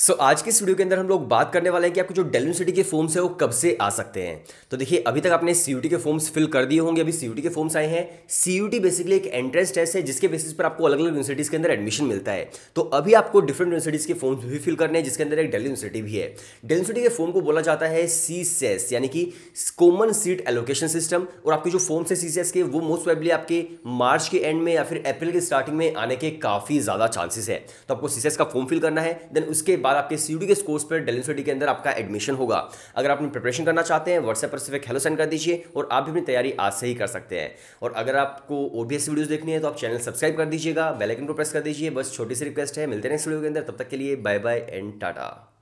सो so, आज के studio के अंदर हम लोग बात करने वाले हैं कि आपको जो डेल यूनिवर्सिटी के फॉर्म्स है वो कब से आ सकते हैं तो देखिए अभी तक आपने सी के फॉर्म्स फिल कर दिए होंगे अभी सी के फॉर्म्स आए हैं सी बेसिकली एक एंट्रेंस टेस्ट है जिसके बेसिस पर आपको अलग अलग यूनिवर्सिटीज़ के अंदर एडमिशन मिलता है तो अभी आपको डिफरेंट यूनिवर्सिटीज़ के फॉर्म्स भी फिल करने हैं जिसके अंदर एक डेल यूनिवर्सिटी भी है डेल यूनिवर्सिटी के फॉर्म को बोला जाता है सी e यानी कि कॉमन सीट एलोकेशन सिस्टम और आपके जो फॉर्म्स है सी के वो मोस्ट प्रोबेबली आपके मार्च के एंड में या फिर अप्रैल के स्टार्टिंग में आने के काफ़ी ज़्यादा चांसेस है तो आपको सी e का फॉर्म फिल करना है देन उसके बाद आपके सी के कोर्स पर डेल यूनिवर्सिटी के अंदर आपका एडमिशन होगा अगर आप प्रिपरेशन करना चाहते हैं व्हाट्सएप पर सिर्फ एक हेलो सेंड कर दीजिए और आप भी अपनी तैयारी आज से ही कर सकते हैं और अगर आपको और भी ऐसी वीडियोज़ देखनी है तो आप चैनल सब्सक्राइब कर दीजिएगा बेलाइकन को प्रेस कर दीजिए बस छोटी सी रिक्वेस्ट है मिलते हैं नेक्स्ट वीडियो के अंदर तब तक के लिए बाय बाय एंड टाटा